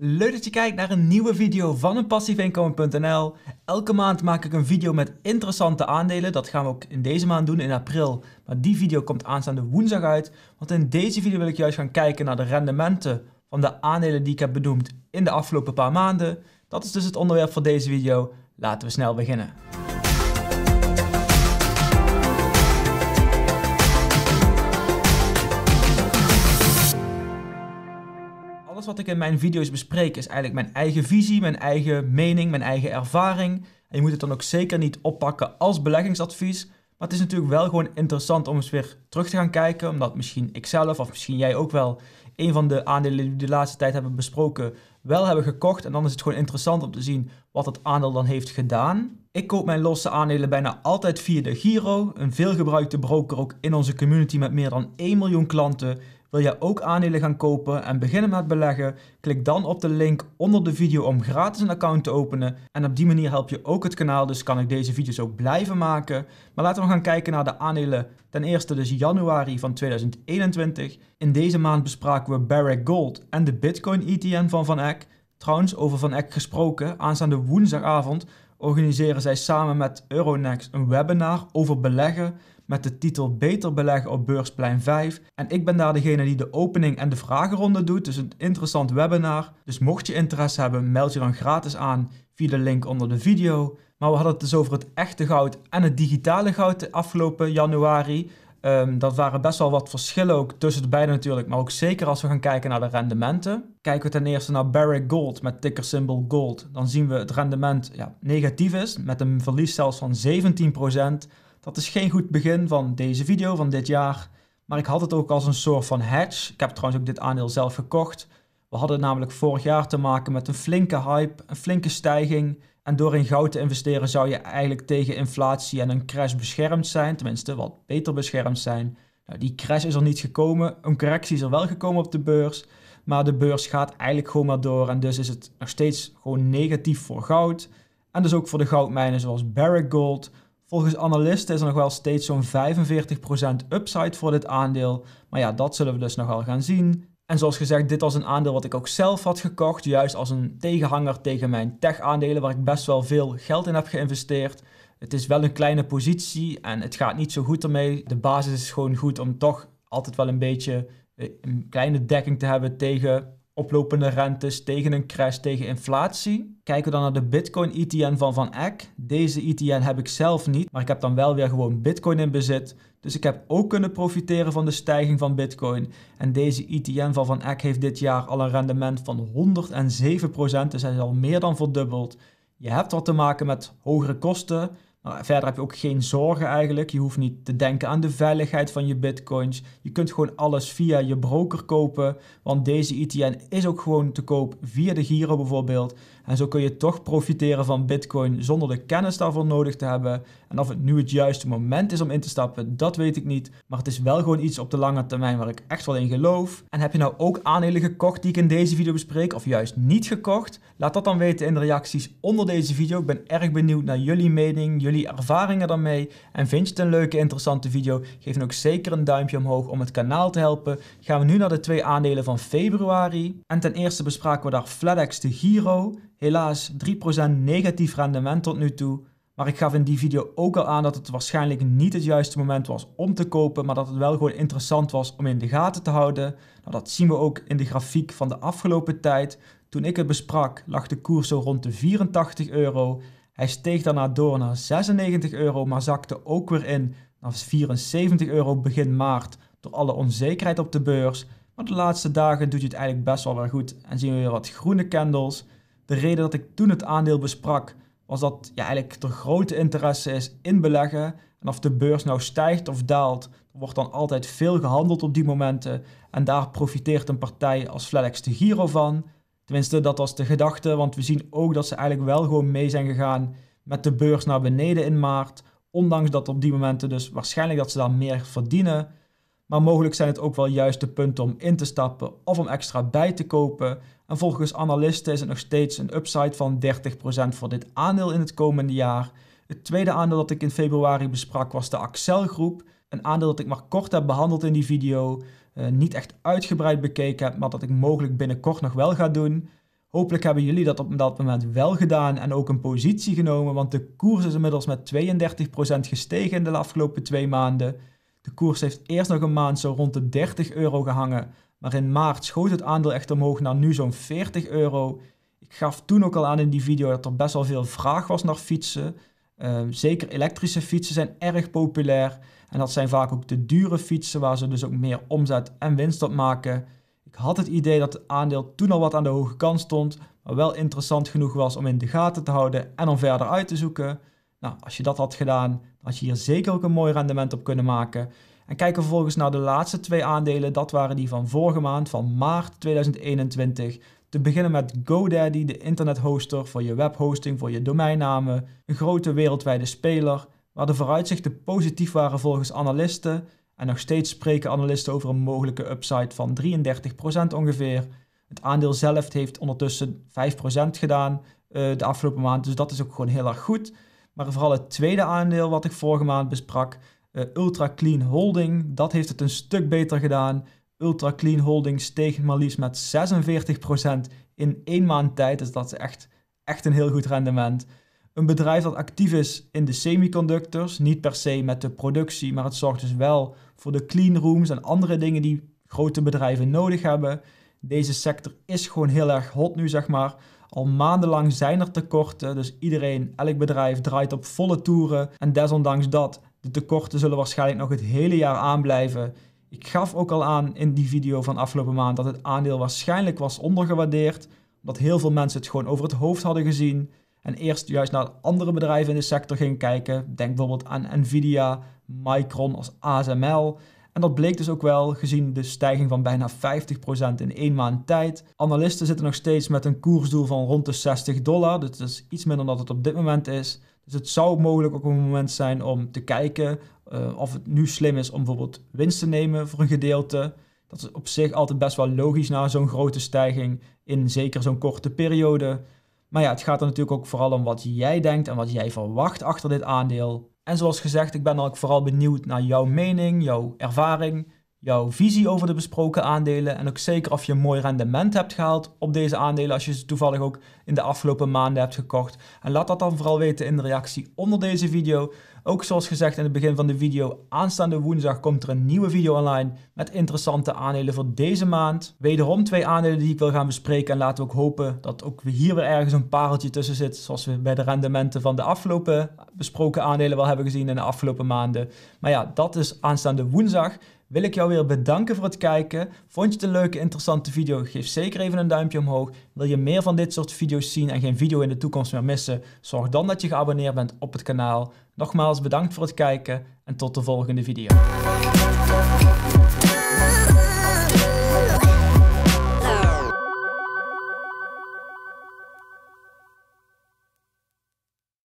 Leuk dat je kijkt naar een nieuwe video van een passiefinkomen.nl. Elke maand maak ik een video met interessante aandelen. Dat gaan we ook in deze maand doen, in april. Maar die video komt aanstaande woensdag uit. Want in deze video wil ik juist gaan kijken naar de rendementen van de aandelen die ik heb benoemd in de afgelopen paar maanden. Dat is dus het onderwerp voor deze video. Laten we snel beginnen. wat ik in mijn video's bespreek is eigenlijk mijn eigen visie, mijn eigen mening, mijn eigen ervaring. En je moet het dan ook zeker niet oppakken als beleggingsadvies. Maar het is natuurlijk wel gewoon interessant om eens weer terug te gaan kijken. Omdat misschien ikzelf of misschien jij ook wel een van de aandelen die we de laatste tijd hebben besproken wel hebben gekocht. En dan is het gewoon interessant om te zien wat het aandeel dan heeft gedaan. Ik koop mijn losse aandelen bijna altijd via de Giro, een veelgebruikte broker ook in onze community met meer dan 1 miljoen klanten. Wil jij ook aandelen gaan kopen en beginnen met beleggen? Klik dan op de link onder de video om gratis een account te openen. En op die manier help je ook het kanaal, dus kan ik deze video's ook blijven maken. Maar laten we gaan kijken naar de aandelen. Ten eerste dus januari van 2021. In deze maand bespraken we Barrick Gold en de Bitcoin ETN van Van Eck. Trouwens, over Van Eck gesproken, aanstaande woensdagavond organiseren zij samen met Euronext een webinar over beleggen met de titel Beter beleggen op beursplein 5. En ik ben daar degene die de opening en de vragenronde doet, dus een interessant webinar. Dus mocht je interesse hebben, meld je dan gratis aan via de link onder de video. Maar we hadden het dus over het echte goud en het digitale goud de afgelopen januari. Ehm, dat waren best wel wat verschillen ook tussen de beide natuurlijk, maar ook zeker als we gaan kijken naar de rendementen. Kijken we ten eerste naar Barrick Gold met ticker GOLD, dan zien we het rendement ja, negatief is met een verlies zelfs van 17%. Dat is geen goed begin van deze video, van dit jaar. Maar ik had het ook als een soort van hedge. Ik heb trouwens ook dit aandeel zelf gekocht. We hadden namelijk vorig jaar te maken met een flinke hype, een flinke stijging. En door in goud te investeren zou je eigenlijk tegen inflatie en een crash beschermd zijn. Tenminste, wat beter beschermd zijn. Nou, die crash is er niet gekomen. Een correctie is er wel gekomen op de beurs. Maar de beurs gaat eigenlijk gewoon maar door. En dus is het nog steeds gewoon negatief voor goud. En dus ook voor de goudmijnen zoals Barrick Gold, Volgens analisten is er nog wel steeds zo'n 45% upside voor dit aandeel. Maar ja, dat zullen we dus nog wel gaan zien. En zoals gezegd, dit was een aandeel wat ik ook zelf had gekocht. Juist als een tegenhanger tegen mijn tech-aandelen, waar ik best wel veel geld in heb geïnvesteerd. Het is wel een kleine positie en het gaat niet zo goed ermee. De basis is gewoon goed om toch altijd wel een beetje eh, een kleine dekking te hebben tegen oplopende rentes, tegen een crash, tegen inflatie. Kijken we dan naar de Bitcoin ETN van Van Eck. Deze ETN heb ik zelf niet, maar ik heb dan wel weer gewoon Bitcoin in bezit. Dus ik heb ook kunnen profiteren van de stijging van Bitcoin. En deze ETN van Van Eck heeft dit jaar al een rendement van 107%, dus hij is al meer dan verdubbeld. Je hebt wat te maken met hogere kosten, Verder heb je ook geen zorgen eigenlijk. Je hoeft niet te denken aan de veiligheid van je bitcoins. Je kunt gewoon alles via je broker kopen. Want deze ETN is ook gewoon te koop via de Giro bijvoorbeeld. En zo kun je toch profiteren van bitcoin zonder de kennis daarvoor nodig te hebben. En of het nu het juiste moment is om in te stappen, dat weet ik niet. Maar het is wel gewoon iets op de lange termijn waar ik echt wel in geloof. En heb je nou ook aandelen gekocht die ik in deze video bespreek of juist niet gekocht? Laat dat dan weten in de reacties onder deze video. Ik ben erg benieuwd naar jullie mening, jullie ervaringen daarmee. En vind je het een leuke, interessante video? Geef dan ook zeker een duimpje omhoog om het kanaal te helpen. Gaan we nu naar de twee aandelen van februari. En ten eerste bespraken we daar FlatEx de Giro. Helaas 3% negatief rendement tot nu toe. Maar ik gaf in die video ook al aan dat het waarschijnlijk niet het juiste moment was om te kopen, maar dat het wel gewoon interessant was om in de gaten te houden. Nou, dat zien we ook in de grafiek van de afgelopen tijd. Toen ik het besprak lag de koers zo rond de 84 euro. Hij steeg daarna door naar 96 euro, maar zakte ook weer in naar 74 euro begin maart door alle onzekerheid op de beurs. Maar de laatste dagen doet je het eigenlijk best wel weer goed en zien we weer wat groene candles. De reden dat ik toen het aandeel besprak was dat ja, eigenlijk er grote interesse is in beleggen. En of de beurs nou stijgt of daalt, er wordt dan altijd veel gehandeld op die momenten. En daar profiteert een partij als Flex de Giro van. Tenminste, dat was de gedachte, want we zien ook dat ze eigenlijk wel gewoon mee zijn gegaan met de beurs naar beneden in maart. Ondanks dat op die momenten dus waarschijnlijk dat ze daar meer verdienen. Maar mogelijk zijn het ook wel juist de punten om in te stappen of om extra bij te kopen. En volgens analisten is het nog steeds een upside van 30% voor dit aandeel in het komende jaar. Het tweede aandeel dat ik in februari besprak was de Axelgroep. Een aandeel dat ik maar kort heb behandeld in die video, eh, niet echt uitgebreid bekeken heb, maar dat ik mogelijk binnenkort nog wel ga doen. Hopelijk hebben jullie dat op dat moment wel gedaan en ook een positie genomen, want de koers is inmiddels met 32% gestegen in de afgelopen twee maanden. De koers heeft eerst nog een maand zo rond de 30 euro gehangen, maar in maart schoot het aandeel echt omhoog naar nu zo'n 40 euro. Ik gaf toen ook al aan in die video dat er best wel veel vraag was naar fietsen. Ehm, zeker elektrische fietsen zijn erg populair en dat zijn vaak ook de dure fietsen waar ze dus ook meer omzet en winst op maken. Ik had het idee dat het aandeel toen al wat aan de hoge kant stond, maar wel interessant genoeg was om in de gaten te houden en om verder uit te zoeken. Nou, als je dat had gedaan, had je hier zeker ook een mooi rendement op kunnen maken. En kijken vervolgens naar de laatste twee aandelen, dat waren die van vorige maand, van maart 2021. Te beginnen met GoDaddy, de internethoster voor je webhosting, voor je domeinnamen. Een grote wereldwijde speler, waar de vooruitzichten positief waren volgens analisten. En nog steeds spreken analisten over een mogelijke upside van 33% ongeveer. Het aandeel zelf heeft ondertussen 5% gedaan eh, de afgelopen maand, dus dat is ook gewoon heel erg goed. Maar vooral het tweede aandeel wat ik vorige maand besprak, eh, Ultra Clean Holding, dat heeft het een stuk beter gedaan. Ultra Clean Holdings steeg maar liefst met 46% in één maand tijd. Dus dat is echt, echt een heel goed rendement. Een bedrijf dat actief is in de semiconductors, niet per se met de productie, maar het zorgt dus wel voor de clean rooms en andere dingen die grote bedrijven nodig hebben. Deze sector is gewoon heel erg hot nu, zeg maar. Al maandenlang zijn er tekorten, dus iedereen, elk bedrijf draait op volle toeren. En desondanks dat, de tekorten zullen waarschijnlijk nog het hele jaar aanblijven. Ik gaf ook al aan in die video van afgelopen maand dat het aandeel waarschijnlijk was ondergewaardeerd, omdat heel veel mensen het gewoon over het hoofd hadden gezien en eerst juist naar andere bedrijven in de sector gingen kijken. Denk bijvoorbeeld aan Nvidia, Micron als ASML. En dat bleek dus ook wel, gezien de stijging van bijna 50% in één maand tijd. Analisten zitten nog steeds met een koersdoel van rond de 60 dollar, dus dat is iets minder dan dat het op dit moment is. Dus het zou mogelijk ook een moment zijn om te kijken eh, of het nu slim is om bijvoorbeeld winst te nemen voor een gedeelte. Dat is op zich altijd best wel logisch na zo'n grote stijging in zeker zo'n korte periode. Maar ja, het gaat er natuurlijk ook vooral om wat jij denkt en wat jij verwacht achter dit aandeel. En zoals gezegd, ik ben dan ook vooral benieuwd naar jouw mening, jouw ervaring jouw visie over de besproken aandelen en ook zeker of je een mooi rendement hebt gehaald op deze aandelen als je ze toevallig ook in de afgelopen maanden hebt gekocht. En laat dat dan vooral weten in de reactie onder deze video. Ook zoals gezegd in het begin van de video, aanstaande woensdag komt er een nieuwe video online met interessante aandelen voor deze maand. Wederom twee aandelen die ik wil gaan bespreken en laten we ook hopen dat ook hier weer ergens een pareltje tussen zit, zoals we bij de rendementen van de afgelopen besproken aandelen wel hebben gezien in de afgelopen maanden. Maar ja, dat is aanstaande woensdag wil ik jou weer bedanken voor het kijken. Vond je het een leuke, interessante video? Geef zeker even een duimpje omhoog. Wil je meer van dit soort video's zien en geen video in de toekomst meer missen? Zorg dan dat je geabonneerd bent op het kanaal. Nogmaals bedankt voor het kijken en tot de volgende video.